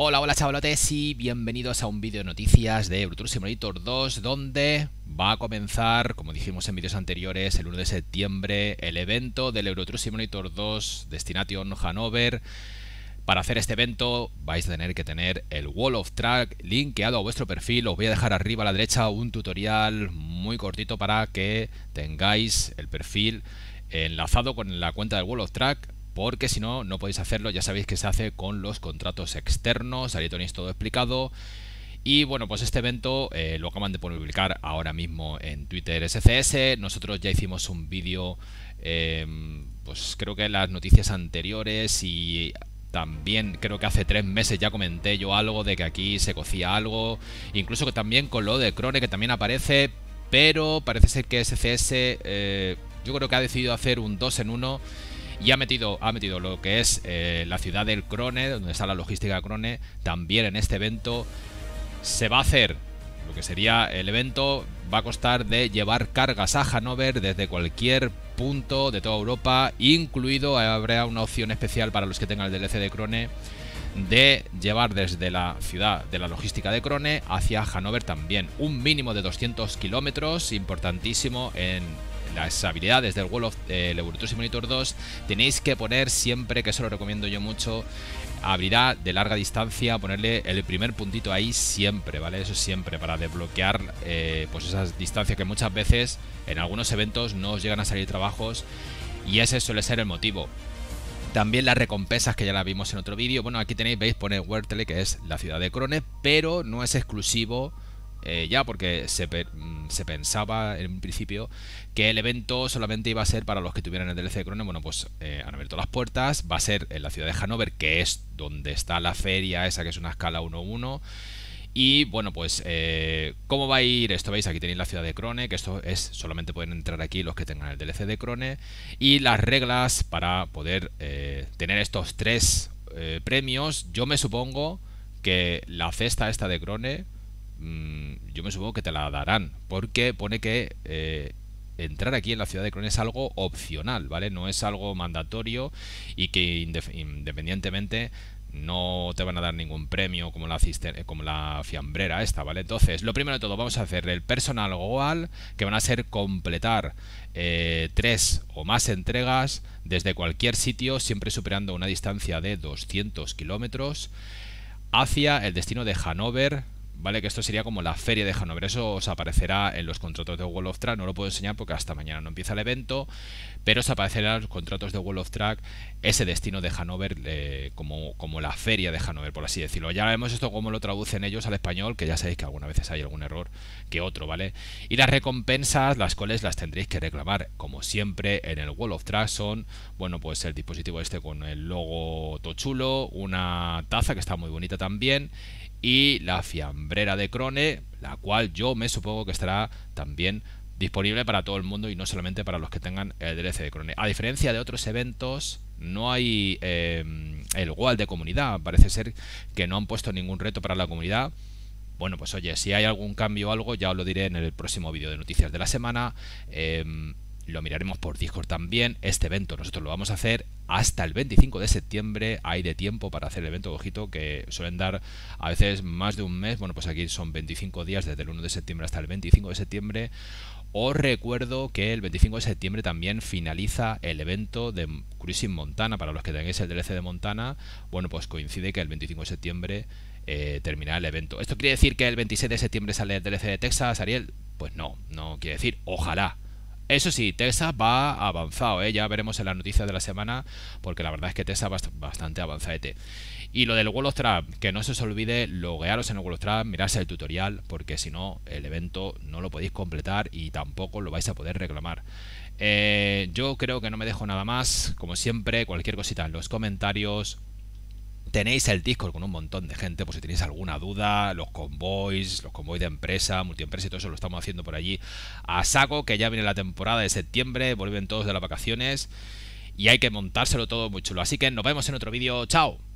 Hola, hola chavalotes y bienvenidos a un vídeo de noticias de y Simulator 2 donde va a comenzar, como dijimos en vídeos anteriores, el 1 de septiembre el evento del y Simulator 2 Destination Hanover. Para hacer este evento vais a tener que tener el Wall of Track linkeado a vuestro perfil. Os voy a dejar arriba a la derecha un tutorial muy cortito para que tengáis el perfil enlazado con la cuenta del Wall of Track porque si no, no podéis hacerlo. Ya sabéis que se hace con los contratos externos. Ahí tenéis todo explicado. Y bueno, pues este evento eh, lo acaban de publicar ahora mismo en Twitter SCS. Nosotros ya hicimos un vídeo, em, pues creo que las noticias anteriores y también creo que hace tres meses ya comenté yo algo de que aquí se cocía algo. Incluso que también con lo de Crone que también aparece. Pero parece ser que SCS eh, yo creo que ha decidido hacer un 2 en 1 y ha metido, ha metido lo que es eh, la ciudad del Krone, donde está la logística de Krone, también en este evento. Se va a hacer lo que sería el evento, va a costar de llevar cargas a Hanover desde cualquier punto de toda Europa, incluido habrá una opción especial para los que tengan el DLC de Krone, de llevar desde la ciudad de la logística de Krone hacia Hanover también. Un mínimo de 200 kilómetros, importantísimo en las habilidades del Wall of eh, y monitor 2 tenéis que poner siempre, que eso lo recomiendo yo mucho, habilidad de larga distancia, ponerle el primer puntito ahí siempre, ¿vale? Eso siempre, para desbloquear eh, pues esas distancias que muchas veces en algunos eventos no os llegan a salir trabajos y ese suele ser el motivo. También las recompensas que ya las vimos en otro vídeo. Bueno, aquí tenéis, veis, pone Huertele, que es la ciudad de Crone, pero no es exclusivo eh, ya, porque mm, se, pensaba en un principio que el evento solamente iba a ser para los que tuvieran el DLC de Cronen. Bueno, pues eh, han abierto las puertas, va a ser en la ciudad de Hanover, que es donde está la feria esa, que es una escala 1-1. Y bueno, pues, eh, ¿cómo va a ir esto? Veis, aquí tenéis la ciudad de Crone, que esto es, solamente pueden entrar aquí los que tengan el DLC de Crone. Y las reglas para poder tener estos tres premios, yo me supongo que la cesta esta de Crone Mm, yo me supongo que te la darán, porque pone que eh, entrar aquí en la ciudad de Cron es algo opcional, ¿vale? No es algo mandatorio y que independientemente no te van a dar ningún premio como la, como la fiambrera esta, ¿vale? Entonces, lo primero de todo, vamos a hacer el personal goal, que van a ser completar eh, tres o más entregas desde cualquier sitio, siempre superando una distancia de 200 kilómetros, hacia el destino de Hanover, ¿vale? Que esto sería como la feria de Hanover. Eso os aparecerá en los contratos de Wall of Track. No lo puedo enseñar porque hasta mañana no empieza el evento, pero os aparecerá en los contratos de Wall of Track ese destino de Hanover eh, como, la feria de Hanover, por así decirlo. Ya vemos esto como lo traducen ellos al español, que ya sabéis que algunas veces hay algún error que otro, ¿vale? Y las recompensas, las cuales las tendréis que reclamar, como siempre, en el Wall of Track son, bueno, pues el dispositivo este con el logo tochulo, una taza que está muy bonita también y la fiambrera de Crone, la cual yo me supongo que estará también disponible para todo el mundo y no solamente para los que tengan el DLC de Crone. A diferencia de otros eventos, no hay em, el wall de comunidad. Parece ser que no han puesto ningún reto para la comunidad. Bueno, pues oye, si hay algún cambio o algo, ya os lo diré en el próximo vídeo de noticias de la semana. Em, lo miraremos por Discord también. Este evento nosotros lo vamos a hacer hasta el 25 de septiembre. Hay de tiempo para hacer el evento, ojito, que suelen dar a veces más de un mes. Bueno, pues aquí son 25 días desde el 1 de septiembre hasta el 25 de septiembre. Os recuerdo que el 25 de septiembre también finaliza el evento de Cruising Montana. Para los que tengáis el DLC de Montana, bueno, pues coincide que el 25 de septiembre eh, termina el evento. ¿Esto quiere decir que el 26 de septiembre sale el DLC de Texas, Ariel? Pues no, no quiere decir, ojalá eso sí, TESA va avanzado, ¿eh? ya veremos en las noticias de la semana, porque la verdad es que TESA va bastante avanzadete. Y lo del Wall of Trap, que no se os olvide loguearos en el Wall of Trap, mirarse el tutorial, porque si no, el evento no lo podéis completar y tampoco lo vais a poder reclamar. Eh, yo creo que no me dejo nada más, como siempre, cualquier cosita en los comentarios, Tenéis el Discord con un montón de gente, por si tenéis alguna duda, los convoys, los convoys de empresa, multiempresa y todo eso lo estamos haciendo por allí a saco, que ya viene la temporada de septiembre, vuelven todos de las vacaciones y hay que montárselo todo muy chulo. Así que nos vemos en otro vídeo, chao.